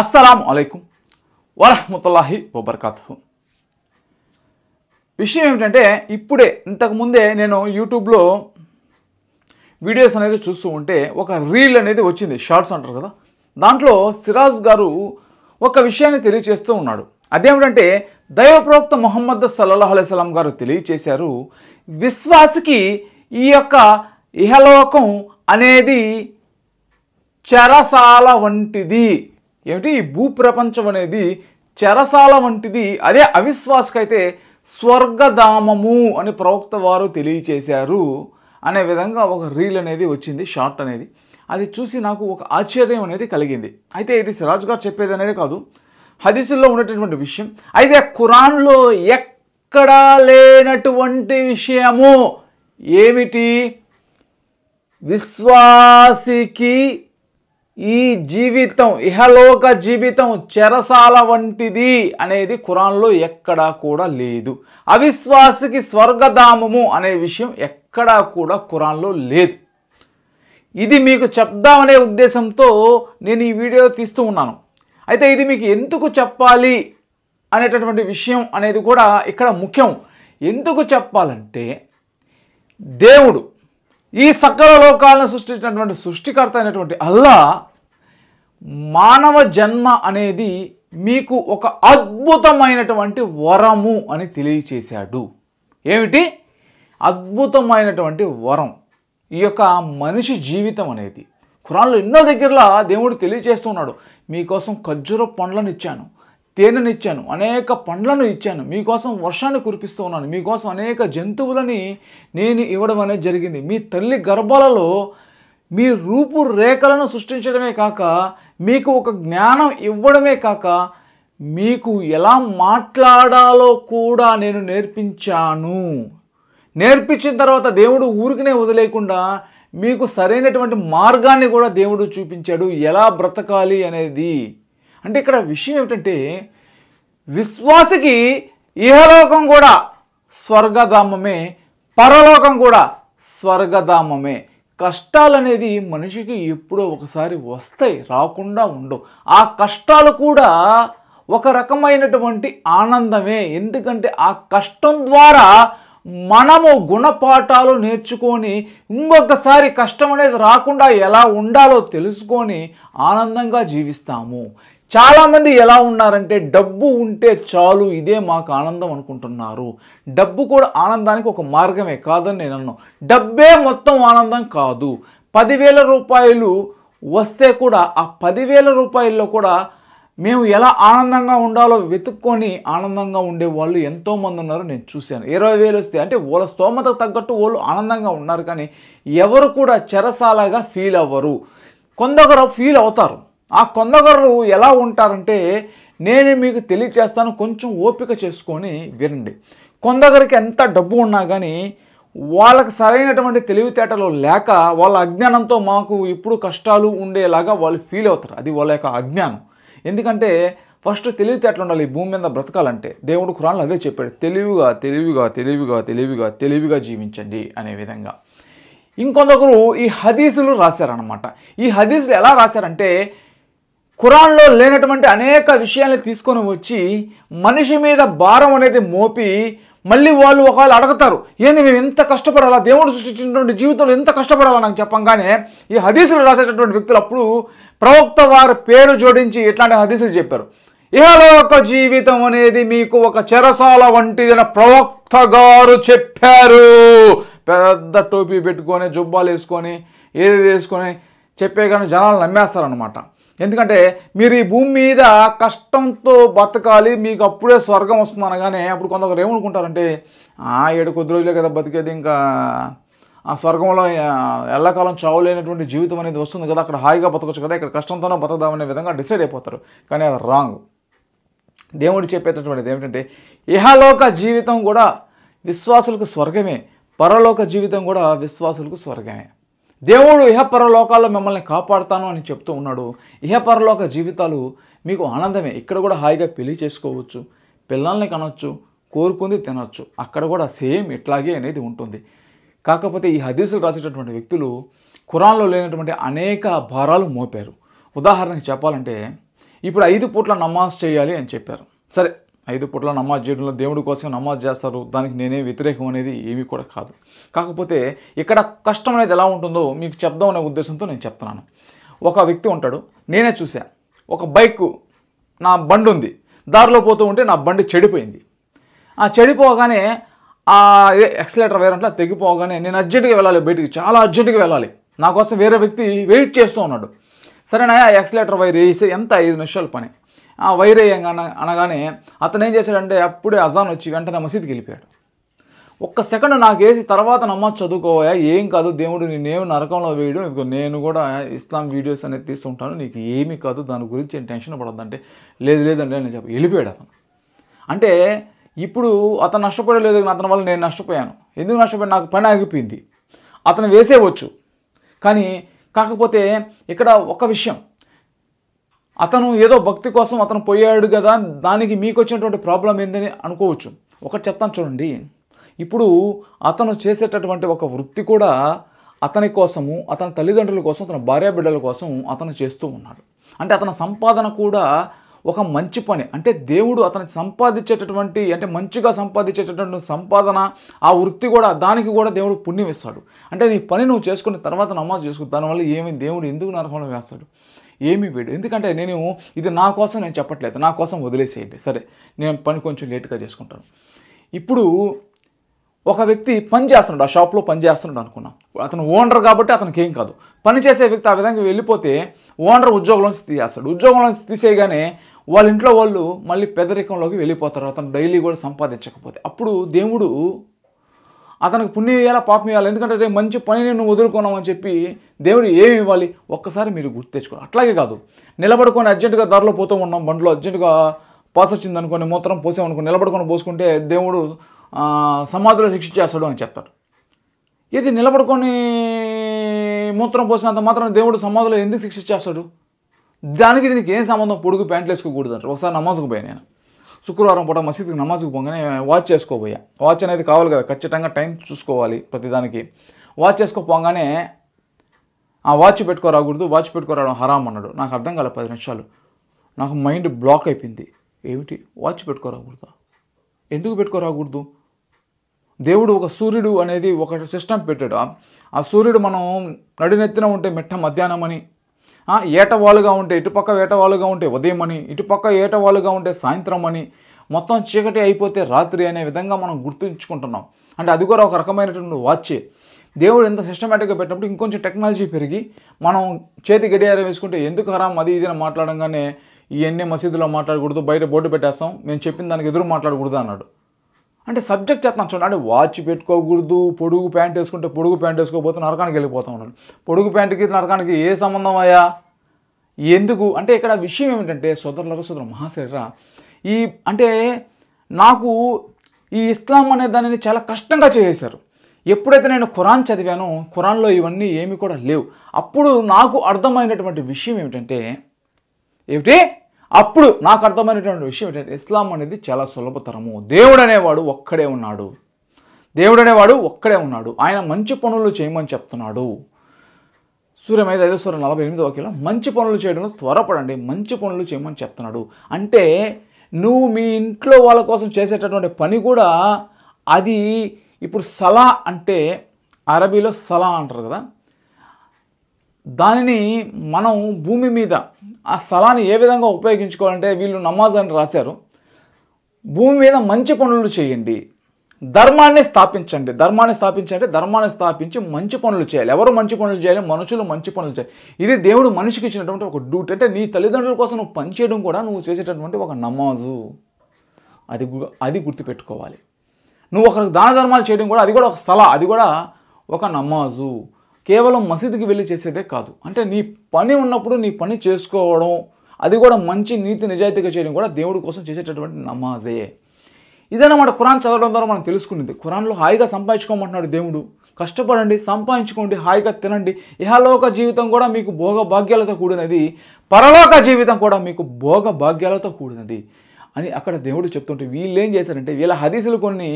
అస్సలం అయికుం వరహమతుల్లాహి వబర్కాతు విషయం ఏమిటంటే ఇప్పుడే ఇంతకుముందే నేను యూట్యూబ్లో వీడియోస్ అనేది చూస్తూ ఉంటే ఒక రీల్ అనేది వచ్చింది షార్ట్స్ అంటారు కదా దాంట్లో సిరాజ్ గారు ఒక విషయాన్ని తెలియచేస్తూ ఉన్నాడు అదేమిటంటే దైవప్రోక్త మొహమ్మద్ సల్లాహ్ అలైస్లాం గారు తెలియచేశారు విశ్వాసకి ఈ యొక్క ఇహలోకం అనేది చరసాల వంటిది ఏమిటి ఈ భూప్రపంచం అనేది చెరసాల వంటిది అదే అవిశ్వాసకైతే స్వర్గధామము అని ప్రవక్త వారు తెలియచేశారు అనే విధంగా ఒక రీల్ అనేది వచ్చింది షార్ట్ అనేది అది చూసి నాకు ఒక ఆశ్చర్యం అనేది కలిగింది అయితే ఇది సిరాజ్ గారు చెప్పేది అనేది కాదు హదీసుల్లో ఉన్నటువంటి విషయం అయితే ఖురాన్లో ఎక్కడా లేనటువంటి విషయము ఏమిటి విశ్వాసికి ఈ జీవితం ఇహలోక జీవితం చెరసాల వంటిది అనేది కురాన్లో ఎక్కడా కూడా లేదు అవిశ్వాసికి స్వర్గధామము అనే విషయం ఎక్కడా కూడా కురాన్లో లేదు ఇది మీకు చెప్దామనే ఉద్దేశంతో నేను ఈ వీడియో తీస్తూ ఉన్నాను అయితే ఇది మీకు ఎందుకు చెప్పాలి అనేటటువంటి విషయం అనేది కూడా ఇక్కడ ముఖ్యం ఎందుకు చెప్పాలంటే దేవుడు ఈ సకల లోకాలను సృష్టించినటువంటి సృష్టికర్త అయినటువంటి అల్లా మానవ జన్మ అనేది మీకు ఒక అద్భుతమైనటువంటి వరము అని తెలియచేశాడు ఏమిటి అద్భుతమైనటువంటి వరం ఈ యొక్క మనిషి జీవితం అనేది కురాన్లో ఎన్నో దగ్గరలో దేవుడు తెలియజేస్తున్నాడు మీకోసం ఖర్జూర పండ్లను ఇచ్చాను తేనెను ఇచ్చాను అనేక పండ్లను ఇచ్చాను మీకోసం వర్షాన్ని కురిపిస్తూ ఉన్నాను మీకోసం అనేక జంతువులని నేను ఇవ్వడం అనేది జరిగింది మీ తల్లి గర్భాలలో మీ రూపురేఖలను సృష్టించడమే కాక మీకు ఒక జ్ఞానం ఇవ్వడమే కాక మీకు ఎలా మాట్లాడాలో కూడా నేను నేర్పించాను నేర్పించిన తర్వాత దేవుడు ఊరికనే వదిలేకుండా మీకు సరైనటువంటి మార్గాన్ని కూడా దేవుడు చూపించాడు ఎలా బ్రతకాలి అనేది అంటే ఇక్కడ విషయం ఏమిటంటే విశ్వాసకి ఇహలోకం కూడా స్వర్గధామమే పరలోకం కూడా స్వర్గధామమే కష్టాలు అనేది మనిషికి ఎప్పుడో ఒకసారి వస్తాయి రాకుండా ఉండవు ఆ కష్టాలు కూడా ఒక రకమైనటువంటి ఆనందమే ఎందుకంటే ఆ కష్టం ద్వారా మనము గుణపాఠాలు నేర్చుకొని ఇంకొకసారి కష్టం అనేది రాకుండా ఎలా ఉండాలో తెలుసుకొని ఆనందంగా జీవిస్తాము చాలామంది ఎలా ఉన్నారంటే డబ్బు ఉంటే చాలు ఇదే మాకు ఆనందం అనుకుంటున్నారు డబ్బు కూడా ఆనందానికి ఒక మార్గమే కాదని నేను అన్నాను డబ్బే మొత్తం ఆనందం కాదు పదివేల రూపాయలు వస్తే కూడా ఆ పదివేల రూపాయల్లో కూడా మేము ఎలా ఆనందంగా ఉండాలో వెతుక్కొని ఆనందంగా ఉండే వాళ్ళు ఎంతోమంది ఉన్నారు నేను చూశాను ఇరవై వేలు వస్తే అంటే వాళ్ళ స్తోమత తగ్గట్టు వాళ్ళు ఆనందంగా ఉన్నారు కానీ ఎవరు కూడా చెరసాలగా ఫీల్ అవ్వరు కొందరు ఫీల్ అవుతారు ఆ కొందగర్లు ఎలా ఉంటారంటే నేను మీకు తెలియచేస్తాను కొంచెం ఓపిక చేసుకొని వినండి కొందగరికి ఎంత డబ్బు ఉన్నా కానీ వాళ్ళకి సరైనటువంటి తెలివితేటలు లేక వాళ్ళ అజ్ఞానంతో మాకు ఇప్పుడు కష్టాలు ఉండేలాగా వాళ్ళు ఫీల్ అవుతారు అది వాళ్ళ యొక్క అజ్ఞానం ఎందుకంటే ఫస్ట్ తెలివితేటలు ఉండాలి ఈ భూమి మీద బ్రతకాలంటే దేవుడు ఖురాన్లు అదే చెప్పాడు తెలివిగా తెలివిగా తెలివిగా తెలివిగా తెలివిగా జీవించండి అనే విధంగా ఇంకొందరు ఈ హదీసులు రాశారనమాట ఈ హదీసులు ఎలా రాశారంటే ఖురాన్లో లేనటువంటి అనేక విషయాల్ని తీసుకొని వచ్చి మనిషి మీద భారం అనేది మోపి మళ్ళీ వాళ్ళు ఒకవేళ అడుగుతారు ఏంది మేము ఎంత కష్టపడాలా దేవుడు సృష్టించినటువంటి జీవితంలో ఎంత కష్టపడాలా నాకు చెప్పంగానే ఈ హదీసులు రాసేటటువంటి వ్యక్తులు అప్పుడు ప్రవక్త వారి పేరు జోడించి ఇట్లాంటి హదీసులు చెప్పారు ఇహలోక జీవితం అనేది మీకు ఒక చెరసాల వంటిదైన ప్రవక్త గారు చెప్పారు పెద్ద టోపీ పెట్టుకొని జుబ్బాలు వేసుకొని ఏది వేసుకొని చెప్పే కానీ జనాలు నమ్మేస్తారనమాట ఎందుకంటే మీరు ఈ భూమి మీద కష్టంతో బతకాలి మీకు అప్పుడే స్వర్గం వస్తుంది అనగానే అప్పుడు కొందరు ఏమనుకుంటారంటే ఏడు కొద్ది రోజులే కదా బతికేది ఇంకా ఆ స్వర్గంలో ఎల్లకాలం చావులేనటువంటి జీవితం అనేది వస్తుంది కదా అక్కడ హాయిగా బతకొచ్చు కదా ఇక్కడ కష్టంతోనే బతకదామనే విధంగా డిసైడ్ అయిపోతారు కానీ అది రాంగ్ దేవుడు చెప్పేటటువంటిది ఏమిటంటే ఇహలోక జీవితం కూడా విశ్వాసులకు స్వర్గమే పరలోక జీవితం కూడా విశ్వాసులకు స్వర్గమే దేవుడు ఇహపరలోకాల్లో మిమ్మల్ని కాపాడుతాను అని చెప్తూ ఉన్నాడు ఇహపరలోక జీవితాలు మీకు ఆనందమే ఇక్కడ కూడా హాయిగా పెళ్లి చేసుకోవచ్చు పిల్లల్ని కనొచ్చు కోరుకుంది తినొచ్చు అక్కడ కూడా సేమ్ ఇట్లాగే అనేది ఉంటుంది కాకపోతే ఈ హదీసులు రాసేటటువంటి వ్యక్తులు కురాన్లో లేనటువంటి అనేక భారాలు మోపారు ఉదాహరణకి చెప్పాలంటే ఇప్పుడు ఐదు పూట్ల నమాజ్ చేయాలి అని చెప్పారు సరే ఐదు పూట్ల నమాజ్ చేయడంలో దేవుడి కోసం నమాజ్ చేస్తారు దానికి నేనే వ్యతిరేకం అనేది ఏమీ కూడా కాదు కాకపోతే ఇక్కడ కష్టం అనేది ఎలా ఉంటుందో మీకు చెప్దాం అనే ఉద్దేశంతో నేను చెప్తున్నాను ఒక వ్యక్తి ఉంటాడు నేనే చూశాను ఒక బైక్ నా బండి ఉంది దారిలో పోతూ ఉంటే నా బండి చెడిపోయింది ఆ చెడిపోగానే ఆ ఎక్సలేటర్ అట్లా తెగిపోగానే నేను అర్జెంటుగా వెళ్ళాలి బయటికి చాలా అర్జెంటుగా వెళ్ళాలి నా కోసం వేరే వ్యక్తి వెయిట్ చేస్తూ ఉన్నాడు సరేనా ఎక్సలేటర్ వైర్ వేసి ఎంత ఐదు నిమిషాలు పని ఆ వైరయ్య అనగానే అతను ఏం చేశాడంటే అప్పుడే అజాన్ వచ్చి వెంటనే మసీద్కి వెళ్ళిపోయాడు ఒక్క సెకండ్ వేసి తర్వాత నమ్మ చదువుకోవా ఏం కాదు దేవుడు నేనేమి నరకంలో ఇంకో నేను కూడా ఇస్లాం వీడియోస్ అనేది తీస్తుంటాను నీకు ఏమీ కాదు దాని గురించి నేను టెన్షన్ అంటే లేదు లేదండి నేను చెప్పి వెళ్ళిపోయాడు అతను అంటే ఇప్పుడు అతను నష్టపోయలేదు అతని వల్ల నేను నష్టపోయాను ఎందుకు నష్టపోయాను నాకు పని ఆగిపోయింది అతను వేసేవచ్చు కానీ కాకపోతే ఇక్కడ ఒక విషయం అతను ఏదో భక్తి కోసం అతను పోయాడు కదా దానికి మీకు వచ్చినటువంటి ప్రాబ్లం ఏందని అనుకోవచ్చు ఒకటి చెప్తాను చూడండి ఇప్పుడు అతను చేసేటటువంటి ఒక వృత్తి కూడా అతని కోసము అతని తల్లిదండ్రుల కోసం అతని భార్య బిడ్డల కోసం అతను చేస్తూ ఉన్నాడు అంటే అతని సంపాదన కూడా ఒక మంచి పని అంటే దేవుడు అతను సంపాదించేటటువంటి అంటే మంచిగా సంపాదించేటటువంటి సంపాదన ఆ వృత్తి కూడా దానికి కూడా దేవుడు పుణ్యం ఇస్తాడు అంటే నీ పని నువ్వు చేసుకున్న తర్వాత నమాజ్ చేసుకుని దానివల్ల ఏమి దేవుడు ఎందుకు నరహం వేస్తాడు ఏమీ వేడు ఎందుకంటే నేను ఇది నా కోసం నేను చెప్పట్లేదు నా కోసం వదిలేసేయండి సరే నేను పని కొంచెం లేట్గా చేసుకుంటాను ఇప్పుడు ఒక వ్యక్తి పని చేస్తున్నాడు ఆ షాప్లో పని చేస్తున్నాడు అనుకున్నాం అతను ఓనర్ కాబట్టి అతనికి ఏం కాదు పని చేసే వ్యక్తి ఆ విధంగా వెళ్ళిపోతే ఓనర్ ఉద్యోగంలోంచి తీసేస్తాడు ఉద్యోగంలోంచి తీసేయగానే వాళ్ళ ఇంట్లో వాళ్ళు మళ్ళీ పేదరికంలోకి వెళ్ళిపోతారు అతను డైలీ కూడా సంపాదించకపోతే అప్పుడు దేవుడు అతనికి పుణ్యం ఇవ్వాలా పాపం ఇవ్వాలి ఎందుకంటే రేపు మంచి పనిని నువ్వు వదులుకున్నాం అని చెప్పి దేవుడు ఏమి ఇవ్వాలి ఒక్కసారి మీరు గుర్తు తెచ్చుకోరు అట్లాగే కాదు నిలబడుకొని అర్జెంటుగా ధరలో పోతూ ఉన్నాం బండ్లో అర్జెంటుగా పాస్ వచ్చింది అనుకోని మూత్రం పోసామనుకోండి నిలబడుకొని పోసుకుంటే దేవుడు సమాధిలో శిక్ష చేస్తాడు అని చెప్తాడు ఇది నిలబడుకొని మూత్రం పోసినంత మాత్రం దేవుడు సమాధిలో ఎందుకు శిక్ష చేస్తాడు దానికి దీనికి ఏం సంబంధం పొడుగు ప్యాంట్లు వేసుకోకూడదు ఒకసారి నమాజ్కు పోయి నేను శుక్రవారం పూట మసీద్కి నమాజ్కి పోగానే వాచ్ చేసుకోబోయా వాచ్ అనేది కావాలి కదా ఖచ్చితంగా టైం చూసుకోవాలి ప్రతిదానికి వాచ్ చేసుకోపోగానే ఆ వాచ్ పెట్టుకోరాకూడదు వాచ్ పెట్టుకోరావడం హరామ్ అన్నాడు నాకు అర్థం కాలే పది నిమిషాలు నాకు మైండ్ బ్లాక్ అయిపోయింది ఏమిటి వాచ్ పెట్టుకోరాకూడదు ఎందుకు పెట్టుకోరాకూడదు దేవుడు ఒక సూర్యుడు అనేది ఒక సిస్టమ్ పెట్టాడు ఆ సూర్యుడు మనం నడినెత్తిన ఉంటే మిట్ట మధ్యాహ్నం అని ఏటవాలుగా ఉంటే ఇటుపక్క ఏటవాలుగా ఉంటే ఉదయం అని ఇటుపక్క ఏటవాలుగా ఉంటే సాయంత్రం అని మొత్తం చీకటి అయిపోతే రాత్రి అనే విధంగా మనం గుర్తుంచుకుంటున్నాం అంటే అది కూడా ఒక రకమైనటువంటి వాచే దేవుడు ఎంత సిస్టమేటిక్గా పెట్టినప్పుడు ఇంకొంచెం టెక్నాలజీ పెరిగి మనం చేతి గడియారం వేసుకుంటే ఎందుకు హరాం అది ఇది మాట్లాడంగానే ఇవన్నీ మసీదులో మాట్లాడకూడదు బయట బోర్డు పెట్టేస్తాం మేము చెప్పిన దానికి ఎదురు మాట్లాడకూడదు అన్నాడు అంటే సబ్జెక్ట్ చేస్తున్నాను చూడండి అంటే వాచ్ పెట్టుకోకూడదు పొడుగు ప్యాంట్ వేసుకుంటే పొడుగు ప్యాంట్ వేసుకోకపోతే నరకానికి వెళ్ళిపోతూ ఉన్నాడు పొడుగు ప్యాంటుకి నరకానికి ఏ సంబంధం అయ్యా ఎందుకు అంటే ఇక్కడ విషయం ఏమిటంటే సోదరులకు సోదరు మహాశరీర ఈ అంటే నాకు ఈ ఇస్లాం అనే దానిని చాలా కష్టంగా చేసేశారు ఎప్పుడైతే నేను ఖురాన్ చదివానో ఖురాన్లో ఇవన్నీ ఏమి కూడా లేవు అప్పుడు నాకు అర్థమైనటువంటి విషయం ఏమిటంటే ఏమిటి అప్పుడు నాకు అర్థమైనటువంటి విషయం ఏంటంటే ఇస్లాం అనేది చాలా సులభతరము దేవుడు అనేవాడు ఒక్కడే ఉన్నాడు దేవుడు అనేవాడు ఒక్కడే ఉన్నాడు ఆయన మంచి పనులు చేయమని చెప్తున్నాడు సూర్య మీద ఐదో సూర్యం నలభై ఎనిమిది ఒకేలా మంచి పనులు చేయడంలో త్వరపడండి మంచి పనులు చేయమని చెప్తున్నాడు అంటే నువ్వు మీ ఇంట్లో వాళ్ళ కోసం చేసేటటువంటి పని కూడా అది ఇప్పుడు సలా అంటే అరబీలో సలా అంటారు కదా దానిని మనం భూమి మీద ఆ స్థలాన్ని ఏ విధంగా ఉపయోగించుకోవాలంటే వీళ్ళు నమాజ్ అని రాశారు భూమి మీద మంచి పనులు చేయండి ధర్మాన్ని స్థాపించండి ధర్మాన్ని స్థాపించండి ధర్మాన్ని స్థాపించి మంచి పనులు చేయాలి ఎవరు మంచి పనులు చేయాలి మనుషులు మంచి పనులు చేయాలి ఇది దేవుడు మనిషికి ఇచ్చినటువంటి ఒక డ్యూటీ అంటే నీ తల్లిదండ్రుల కోసం నువ్వు పనిచేయడం కూడా నువ్వు చేసేటటువంటి ఒక నమాజు అది అది గుర్తుపెట్టుకోవాలి నువ్వు ఒకరికి దాన ధర్మాలు చేయడం కూడా అది కూడా ఒక సలా అది కూడా ఒక నమాజు కేవలం మసీదుకి వెళ్ళి చేసేదే కాదు అంటే నీ పని ఉన్నప్పుడు నీ పని చేసుకోవడం అది కూడా మంచి నీతి నిజాయితీగా చేయడం కూడా దేవుడి కోసం చేసేటటువంటి నమాజే ఇదన్నమాట ఖురాన్ చదవడం ద్వారా మనం తెలుసుకునేది ఖురాన్లో హాయిగా సంపాదించుకోమంటున్నాడు దేవుడు కష్టపడండి సంపాదించుకోండి హాయిగా తినండి ఇహలోక జీవితం కూడా మీకు భోగ భాగ్యాలతో కూడినది పరలోక జీవితం కూడా మీకు భోగ భాగ్యాలతో కూడినది అని అక్కడ దేవుడు చెప్తుంటే వీళ్ళు ఏం చేశారంటే వీళ్ళ హదీసులు కొన్ని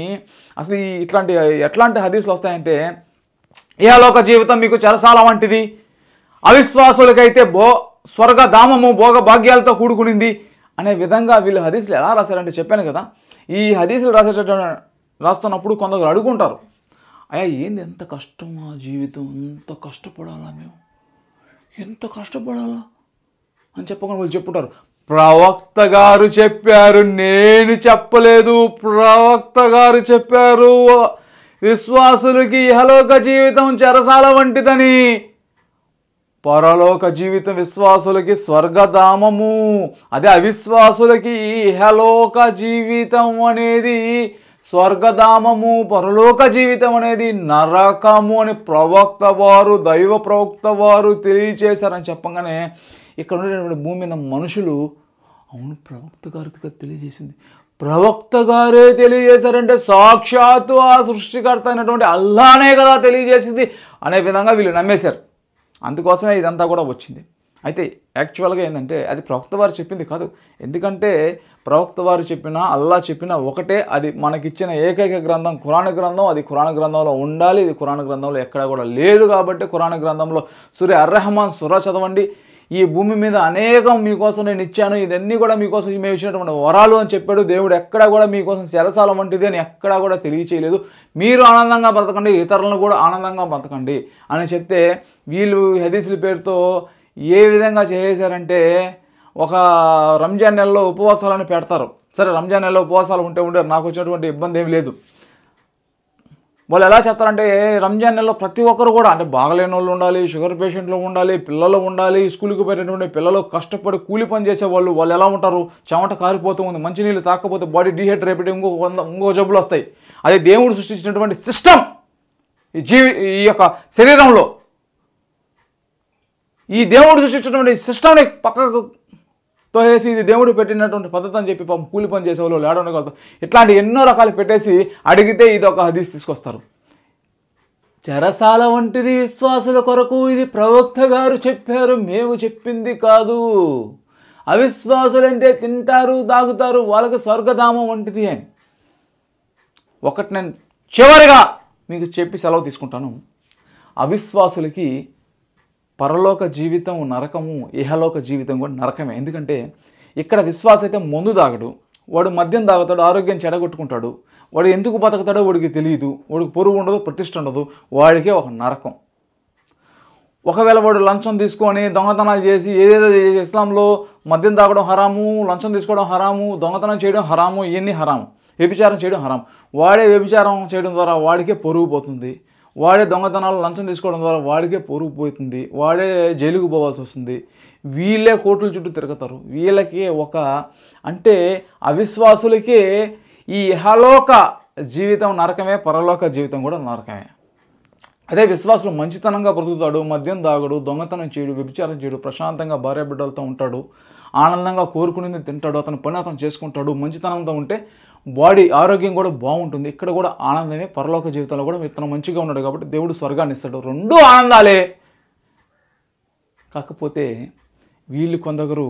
అసలు ఇట్లాంటి ఎట్లాంటి హదీసులు వస్తాయంటే ఇహలోక జీవితం మీకు చెరసాల వంటిది అవిశ్వాసులకైతే భో ధామము భోగ భాగ్యాలతో కూడుకునింది అనే విధంగా వీళ్ళు హదీసులు ఎలా రాశారంటే చెప్పాను కదా ఈ హదీసులు రాసేట రాస్తున్నప్పుడు కొందరు అడుగుంటారు అయ్యా ఏంది ఎంత ఆ జీవితం ఎంత కష్టపడాలా మేము ఎంత కష్టపడాలా అని చెప్పకుండా వాళ్ళు చెప్పుంటారు ప్రవక్త గారు చెప్పారు నేను చెప్పలేదు ప్రవక్త గారు చెప్పారు విశ్వాసులకి ఇహలోక జీవితం చెరసాల వంటిదని పరలోక జీవితం విశ్వాసులకి స్వర్గధామము అదే అవిశ్వాసులకి ఇహలోక జీవితం అనేది స్వర్గధామము పరలోక జీవితం అనేది నరకము అని ప్రవక్త వారు దైవ ప్రవక్త వారు తెలియచేశారని చెప్పగానే ఇక్కడ ఉండేటువంటి భూమి మీద మనుషులు అవును ప్రవక్త గారికి తెలియజేసింది ప్రవక్త గారే తెలియజేశారంటే సాక్షాత్తు ఆ సృష్టికర్త అయినటువంటి అల్లానే కదా తెలియజేసింది అనే విధంగా వీళ్ళు నమ్మేశారు అందుకోసమే ఇదంతా కూడా వచ్చింది అయితే యాక్చువల్గా ఏంటంటే అది ప్రవక్త వారు చెప్పింది కాదు ఎందుకంటే ప్రవక్త వారు చెప్పినా అల్లా చెప్పినా ఒకటే అది మనకిచ్చిన ఏకైక గ్రంథం కురాణ గ్రంథం అది కురాణ గ్రంథంలో ఉండాలి ఇది కురాణ గ్రంథంలో ఎక్కడా కూడా లేదు కాబట్టి కురాణ గ్రంథంలో సూర్య అర్రహమాన్ సుర చదవండి ఈ భూమి మీద అనేకం మీకోసం నేను ఇచ్చాను ఇదన్నీ కూడా మీకోసం మేము ఇచ్చినటువంటి వరాలు అని చెప్పాడు దేవుడు ఎక్కడా కూడా మీకోసం శరసాల వంటిది అని ఎక్కడా కూడా తెలియచేయలేదు మీరు ఆనందంగా బ్రతకండి ఇతరులను కూడా ఆనందంగా బ్రతకండి అని చెప్తే వీళ్ళు హదీసుల పేరుతో ఏ విధంగా చేసేశారంటే ఒక రంజాన్ నెలలో ఉపవాసాలను పెడతారు సరే రంజాన్ నెలలో ఉపవాసాలు ఉంటే ఉంటే నాకు వచ్చినటువంటి ఇబ్బంది ఏమి లేదు వాళ్ళు ఎలా చెప్తారంటే రంజాన్ నెలలో ప్రతి ఒక్కరు కూడా అంటే బాగలేని వాళ్ళు ఉండాలి షుగర్ పేషెంట్లు ఉండాలి పిల్లలు ఉండాలి స్కూల్కి పోయినటువంటి పిల్లలు కష్టపడి కూలి పని చేసే వాళ్ళు వాళ్ళు ఎలా ఉంటారు చెమట కారిపోతూ ఉంది మంచినీళ్ళు తాకపోతే బాడీ డిహైడ్రేట్ అయిపోయి ఇంకో వంద ఇంకో జబ్బులు వస్తాయి అదే దేవుడు సృష్టించినటువంటి సిస్టమ్ ఈ జీవి ఈ యొక్క శరీరంలో ఈ దేవుడు సృష్టించినటువంటి సిస్టమ్ని పక్కకు తోసేసి ఇది దేవుడు పెట్టినటువంటి పద్ధతి అని చెప్పి పాపం కూలి పని చేసేవాళ్ళు లేడని కదా ఇట్లాంటి ఎన్నో రకాలు పెట్టేసి అడిగితే ఇది ఒక హదీస్ తీసుకొస్తారు చెరసాల వంటిది విశ్వాసుల కొరకు ఇది ప్రవక్త గారు చెప్పారు మేము చెప్పింది కాదు అవిశ్వాసులంటే తింటారు తాగుతారు వాళ్ళకి స్వర్గధామం వంటిది అని ఒకటి నేను చివరిగా మీకు చెప్పి సెలవు తీసుకుంటాను అవిశ్వాసులకి పరలోక జీవితం నరకము ఇహలోక జీవితం కూడా నరకమే ఎందుకంటే ఇక్కడ విశ్వాస అయితే మందు తాగడు వాడు మద్యం తాగుతాడు ఆరోగ్యం చెడగొట్టుకుంటాడు వాడు ఎందుకు బతకతాడో వాడికి తెలియదు వాడికి పొరుగు ఉండదు ప్రతిష్ట ఉండదు వాడికే ఒక నరకం ఒకవేళ వాడు లంచం తీసుకొని దొంగతనాలు చేసి ఏదేదో ఇస్లాంలో మద్యం తాగడం హరాము లంచం తీసుకోవడం హరాము దొంగతనం చేయడం హరాము ఇవన్నీ హరాము వ్యభిచారం చేయడం హరాం వాడే వ్యభిచారం చేయడం ద్వారా వాడికే పొరుగు పోతుంది వాడే దొంగతనాలు లంచం తీసుకోవడం ద్వారా వాడికే పొరుగు పోతుంది వాడే జైలుకు పోవాల్సి వస్తుంది వీళ్ళే కోర్టుల చుట్టూ తిరుగుతారు వీళ్ళకి ఒక అంటే అవిశ్వాసులకి ఈ ఇహలోక జీవితం నరకమే పరలోక జీవితం కూడా నరకమే అదే విశ్వాసులు మంచితనంగా బ్రతుకుతాడు మద్యం తాగడు దొంగతనం చేయడు వ్యభిచారం చేయడు ప్రశాంతంగా భార్య బిడ్డలతో ఉంటాడు ఆనందంగా కోరుకునేది తింటాడు అతని పని అతను చేసుకుంటాడు మంచితనంతో ఉంటే బాడీ ఆరోగ్యం కూడా బాగుంటుంది ఇక్కడ కూడా ఆనందమే పరలోక జీవితంలో కూడా ఇతను మంచిగా ఉన్నాడు కాబట్టి దేవుడు స్వర్గాన్ని ఇస్తాడు రెండు ఆనందాలే కాకపోతే వీళ్ళు కొందరు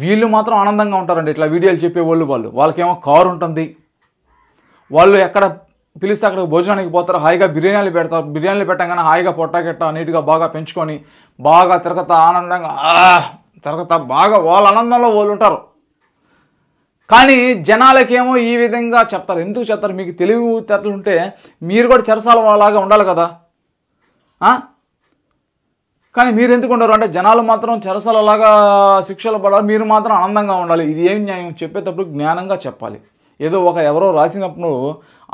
వీళ్ళు మాత్రం ఆనందంగా ఉంటారండి ఇట్లా వీడియోలు చెప్పేవాళ్ళు వాళ్ళు వాళ్ళకేమో కారు ఉంటుంది వాళ్ళు ఎక్కడ పిలిస్తే అక్కడ భోజనానికి పోతారు హాయిగా బిర్యానీలు పెడతారు బిర్యానీలు పెట్టగానే హాయిగా పొట్టాకెట్ట నీట్గా బాగా పెంచుకొని బాగా తిరగతా ఆనందంగా తిరగతా బాగా వాళ్ళ ఆనందంలో వాళ్ళు ఉంటారు కానీ జనాలకేమో ఈ విధంగా చెప్తారు ఎందుకు చెప్తారు మీకు తెలివి ఉంటే మీరు కూడా చెరసాల వాళ్ళలాగా ఉండాలి కదా కానీ మీరు ఎందుకు ఉండరు అంటే జనాలు మాత్రం చెరసలలాగా శిక్షలు పడాలి మీరు మాత్రం ఆనందంగా ఉండాలి ఇది ఏం న్యాయం చెప్పేటప్పుడు జ్ఞానంగా చెప్పాలి ఏదో ఒక ఎవరో రాసినప్పుడు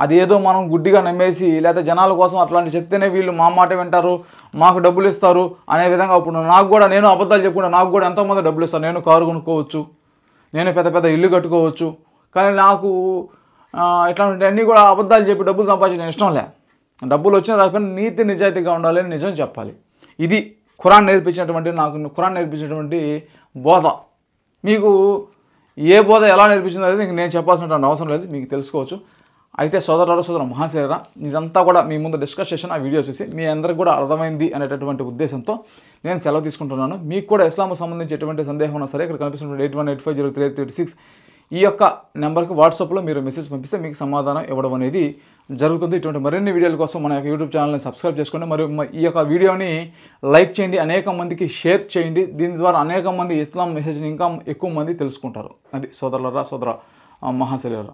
అదేదో మనం గుడ్డిగా నమ్మేసి లేదా జనాల కోసం అట్లాంటి చెప్తేనే వీళ్ళు మా మాట వింటారు మాకు డబ్బులు ఇస్తారు అనే విధంగా అప్పుడు నాకు కూడా నేను అబద్ధాలు చెప్పుకుంటే నాకు కూడా ఎంతోమంది డబ్బులు ఇస్తారు నేను కారు కొనుక్కోవచ్చు నేను పెద్ద పెద్ద ఇల్లు కట్టుకోవచ్చు కానీ నాకు ఇట్లాంటి అన్నీ కూడా అబద్ధాలు చెప్పి డబ్బులు సంపాదించడం ఇష్టం లే డబ్బులు వచ్చిన రాకపోయినా నీతి నిజాయితీగా ఉండాలని నిజం చెప్పాలి ఇది ఖురాన్ నేర్పించినటువంటి నాకు ఖురాన్ నేర్పించినటువంటి బోధ మీకు ఏ బోధ ఎలా నేర్పించిందో అనేది నేను చెప్పాల్సినటువంటి అవసరం లేదు మీకు తెలుసుకోవచ్చు అయితే సోదరుల సోదరు మహాశీరా ఇదంతా కూడా మీ ముందు డిస్కస్ చేసిన ఆ వీడియో చూసి మీ అందరికి కూడా అర్థమైంది అనేటటువంటి ఉద్దేశంతో నేను సెలవు తీసుకుంటున్నాను మీకు కూడా ఇస్లాంకు సంబంధించి ఎటువంటి సందేహం ఉన్నా సరే ఇక్కడ కనిపిస్తున్న eight one eight five zero three eight three six ఈ యొక్క నెంబర్కి వాట్సాప్లో మీరు మెసేజ్ పంపిస్తే మీకు సమాధానం ఇవ్వడం అనేది జరుగుతుంది ఇటువంటి మరిన్ని వీడియోల కోసం మన యొక్క యూట్యూబ్ ఛానల్ని సబ్స్క్రైబ్ చేసుకోండి మరియు ఈ యొక్క వీడియోని లైక్ చేయండి అనేక మందికి షేర్ చేయండి దీని ద్వారా అనేక మంది ఇస్లాం మెసేజ్ని ఇంకా ఎక్కువ మంది తెలుసుకుంటారు అది సోదరులరా సోదర మహాశలిరా